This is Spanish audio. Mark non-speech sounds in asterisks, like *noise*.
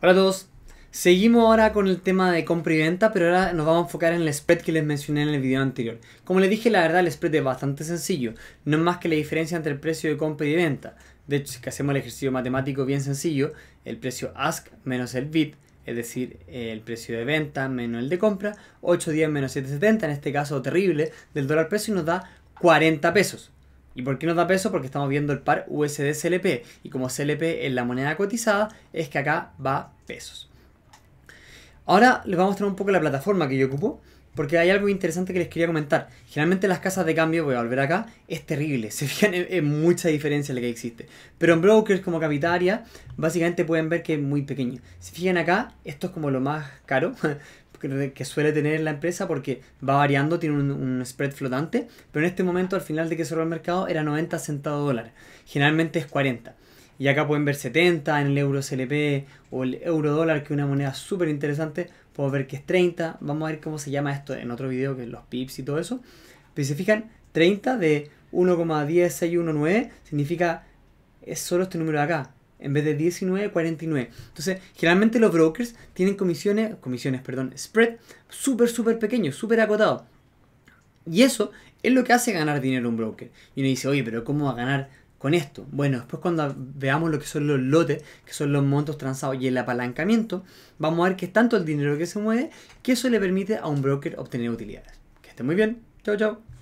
Hola a todos. Seguimos ahora con el tema de compra y venta, pero ahora nos vamos a enfocar en el spread que les mencioné en el video anterior. Como les dije, la verdad el spread es bastante sencillo, no es más que la diferencia entre el precio de compra y venta. De hecho, si hacemos el ejercicio matemático bien sencillo, el precio ask menos el bid, es decir, el precio de venta menos el de compra, 8.10 menos 7.70, en este caso terrible, del dólar precio y nos da 40 pesos. ¿Y por qué nos da peso? Porque estamos viendo el par USD-CLP. Y como CLP es la moneda cotizada, es que acá va pesos. Ahora les voy a mostrar un poco la plataforma que yo ocupo. Porque hay algo interesante que les quería comentar. Generalmente las casas de cambio, voy a volver acá, es terrible. *laughs* Se fijan en, mucha diferencia la que existe. Pero en brokers como Capitaria, básicamente pueden ver que es muy pequeño. Si fijan acá, esto es como lo más caro. *laughs* que suele tener la empresa porque va variando, tiene un, spread flotante, pero en este momento al final de que cerró el mercado era 90 centavos de generalmente es 40. Y acá pueden ver 70 en el euro CLP o el euro dólar, que es una moneda súper interesante, puedo ver que es 30, vamos a ver cómo se llama esto en otro video, que es los pips y todo eso, pero si se fijan, 30 de 1,10619 significa, es solo este número de acá, en vez de 19, 49. Entonces, generalmente los brokers tienen comisiones, comisiones, perdón, spread súper, súper pequeño, súper acotados. Y eso es lo que hace ganar dinero un broker. Y uno dice, oye, pero ¿cómo va a ganar con esto? Bueno, después cuando veamos lo que son los lotes, que son los montos transados y el apalancamiento, vamos a ver que es tanto el dinero que se mueve que eso le permite a un broker obtener utilidades. Que esté muy bien. Chao, chao.